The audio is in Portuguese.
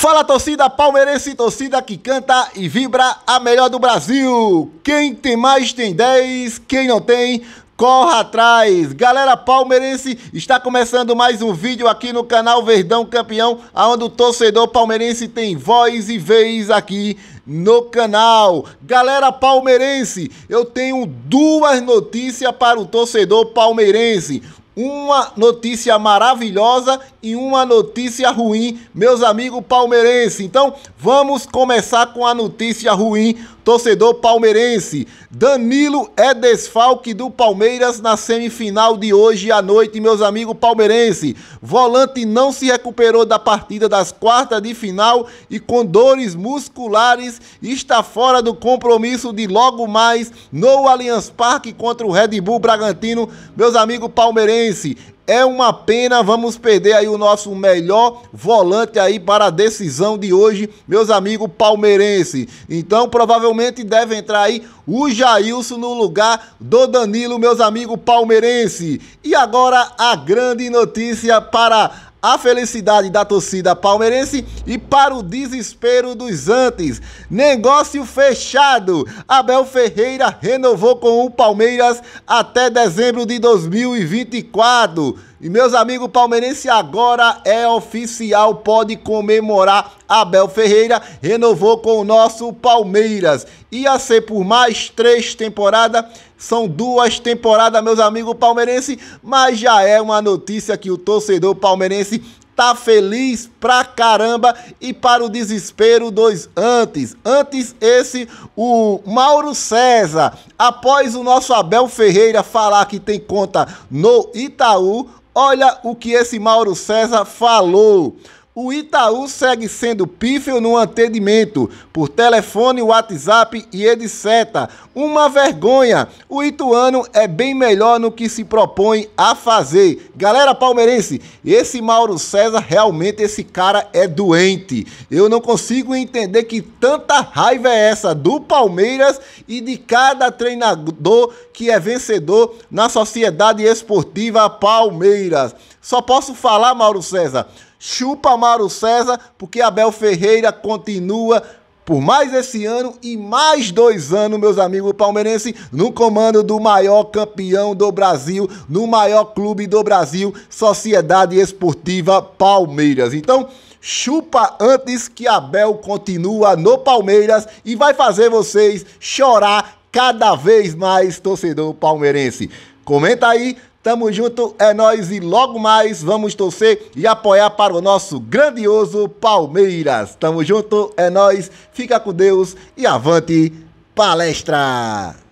Fala torcida palmeirense, torcida que canta e vibra a melhor do Brasil. Quem tem mais tem 10, quem não tem, corra atrás. Galera palmeirense, está começando mais um vídeo aqui no canal Verdão Campeão, onde o torcedor palmeirense tem voz e vez aqui no canal. Galera palmeirense, eu tenho duas notícias para o torcedor palmeirense uma notícia maravilhosa e uma notícia ruim, meus amigos palmeirenses. Então, vamos começar com a notícia ruim, torcedor palmeirense. Danilo é desfalque do Palmeiras na semifinal de hoje à noite, meus amigos palmeirenses. Volante não se recuperou da partida das quartas de final e com dores musculares está fora do compromisso de logo mais no Allianz Parque contra o Red Bull Bragantino, meus amigos palmeirenses Fluminense. É uma pena, vamos perder aí o nosso melhor volante aí para a decisão de hoje, meus amigos palmeirense. Então, provavelmente deve entrar aí o Jailson no lugar do Danilo, meus amigos palmeirense. E agora a grande notícia para a felicidade da torcida palmeirense e para o desespero dos antes. Negócio fechado. Abel Ferreira renovou com o Palmeiras até dezembro de 2024. E meus amigos palmeirense, agora é oficial, pode comemorar. Abel Ferreira renovou com o nosso Palmeiras. Ia ser por mais três temporadas. São duas temporadas, meus amigos palmeirense, mas já é uma notícia que o torcedor palmeirense tá feliz pra caramba e para o desespero dos antes. Antes esse o Mauro César, após o nosso Abel Ferreira falar que tem conta no Itaú, Olha o que esse Mauro César falou. O Itaú segue sendo pífio no atendimento, por telefone, WhatsApp e etc. Uma vergonha. O Ituano é bem melhor no que se propõe a fazer. Galera palmeirense, esse Mauro César, realmente esse cara é doente. Eu não consigo entender que tanta raiva é essa do Palmeiras e de cada treinador que é vencedor na Sociedade Esportiva Palmeiras. Só posso falar, Mauro César. Chupa Amaro César, porque Abel Ferreira continua por mais esse ano e mais dois anos, meus amigos palmeirenses, no comando do maior campeão do Brasil, no maior clube do Brasil, Sociedade Esportiva Palmeiras. Então, chupa antes que Abel continua no Palmeiras e vai fazer vocês chorar cada vez mais, torcedor palmeirense. Comenta aí Tamo junto, é nós e logo mais vamos torcer e apoiar para o nosso grandioso Palmeiras. Tamo junto, é nós. Fica com Deus e avante palestra.